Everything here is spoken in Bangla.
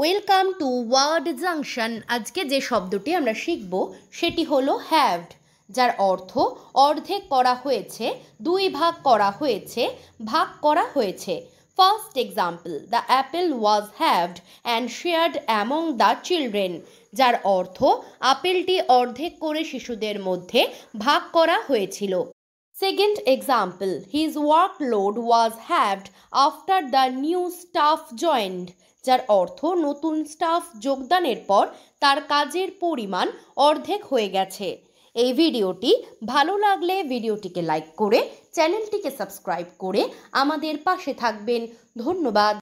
ওয়েলকাম টু ওয়ার্ড জাংশন আজকে যে শব্দটি আমরা শিখব সেটি হলো হ্যাভড যার অর্থ অর্ধেক করা হয়েছে দুই ভাগ করা হয়েছে ভাগ করা হয়েছে first example the apple was halved and shared among the children যার অর্থ আপেলটি অর্ধেক করে শিশুদের মধ্যে ভাগ করা হয়েছিল Second example, his workload was halved after the new staff joined যার অর্থ নতুন স্টাফ যোগদানের পর তার কাজের পরিমাণ অর্ধেক হয়ে গেছে এই ভিডিওটি ভালো লাগলে ভিডিওটিকে লাইক করে চ্যানেলটিকে সাবস্ক্রাইব করে আমাদের পাশে থাকবেন ধন্যবাদ